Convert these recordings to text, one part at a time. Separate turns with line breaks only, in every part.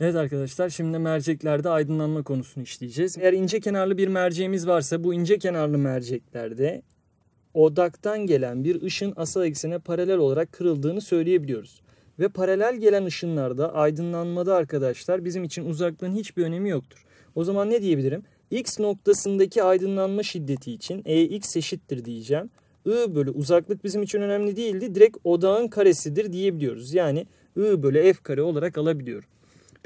Evet arkadaşlar şimdi merceklerde aydınlanma konusunu işleyeceğiz. Eğer ince kenarlı bir merceğimiz varsa bu ince kenarlı merceklerde odaktan gelen bir ışın asal eksene paralel olarak kırıldığını söyleyebiliyoruz. Ve paralel gelen ışınlarda aydınlanmada arkadaşlar bizim için uzaklığın hiçbir önemi yoktur. O zaman ne diyebilirim? X noktasındaki aydınlanma şiddeti için EX eşittir diyeceğim. I bölü uzaklık bizim için önemli değildi. Direkt odağın karesidir diyebiliyoruz. Yani I bölü F kare olarak alabiliyorum.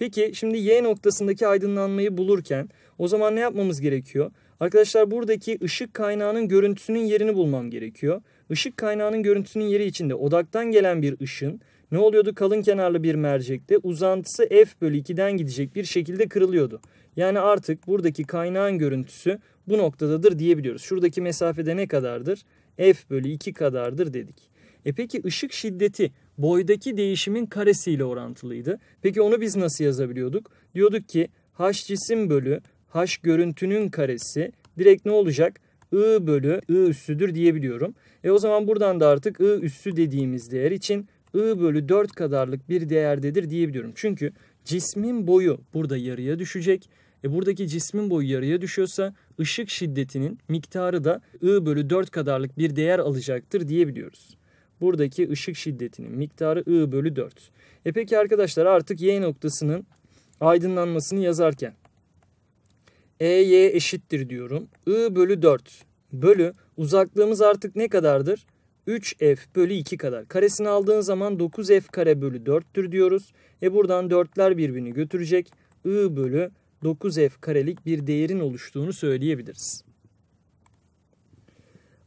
Peki şimdi Y noktasındaki aydınlanmayı bulurken o zaman ne yapmamız gerekiyor? Arkadaşlar buradaki ışık kaynağının görüntüsünün yerini bulmam gerekiyor. Işık kaynağının görüntüsünün yeri içinde odaktan gelen bir ışın ne oluyordu? Kalın kenarlı bir mercekte uzantısı f bölü 2'den gidecek bir şekilde kırılıyordu. Yani artık buradaki kaynağın görüntüsü bu noktadadır diyebiliyoruz. Şuradaki mesafede ne kadardır? f bölü 2 kadardır dedik. E peki ışık şiddeti boydaki değişimin karesiyle orantılıydı. Peki onu biz nasıl yazabiliyorduk? Diyorduk ki h cisim bölü h görüntünün karesi direkt ne olacak? I bölü I üssüdür diyebiliyorum. E o zaman buradan da artık I üssü dediğimiz değer için I bölü 4 kadarlık bir değerdedir diyebiliyorum. Çünkü cismin boyu burada yarıya düşecek. E buradaki cismin boyu yarıya düşüyorsa ışık şiddetinin miktarı da I bölü 4 kadarlık bir değer alacaktır diyebiliyoruz buradaki ışık şiddetinin miktarı I bölü 4. E peki arkadaşlar artık Y noktasının aydınlanmasını yazarken EY eşittir diyorum. I bölü 4 bölü uzaklığımız artık ne kadardır? 3f bölü 2 kadar. Karesini aldığın zaman 9f kare bölü 4'tür diyoruz. E buradan 4'ler birbirini götürecek. I bölü 9f karelik bir değerin oluştuğunu söyleyebiliriz.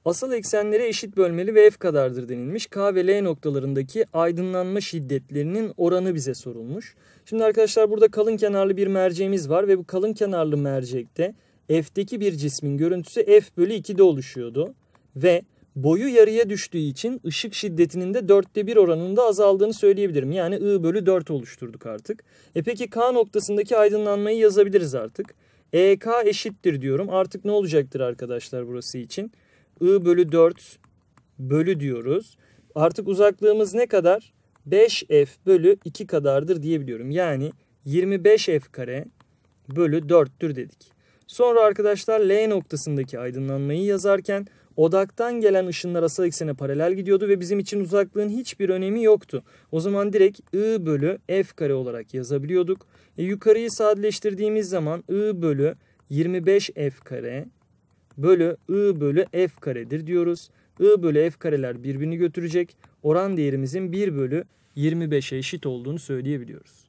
Asıl eksenlere eşit bölmeli ve f kadardır denilmiş. K ve L noktalarındaki aydınlanma şiddetlerinin oranı bize sorulmuş. Şimdi arkadaşlar burada kalın kenarlı bir merceğimiz var ve bu kalın kenarlı mercekte f'deki bir cismin görüntüsü f bölü 2'de oluşuyordu. Ve boyu yarıya düştüğü için ışık şiddetinin de dörtte bir oranında azaldığını söyleyebilirim. Yani I bölü 4 oluşturduk artık. E peki K noktasındaki aydınlanmayı yazabiliriz artık. EK eşittir diyorum. Artık ne olacaktır arkadaşlar burası için? I bölü 4 bölü diyoruz. Artık uzaklığımız ne kadar? 5F bölü 2 kadardır diyebiliyorum. Yani 25F kare bölü 4'tür dedik. Sonra arkadaşlar L noktasındaki aydınlanmayı yazarken odaktan gelen ışınlar asal eksene paralel gidiyordu ve bizim için uzaklığın hiçbir önemi yoktu. O zaman direkt I bölü F kare olarak yazabiliyorduk. E, yukarıyı sadeleştirdiğimiz zaman I bölü 25F kare bölü I bölü F karedir diyoruz. I bölü F kareler birbirini götürecek. Oran değerimizin 1 bölü 25'e eşit olduğunu söyleyebiliyoruz.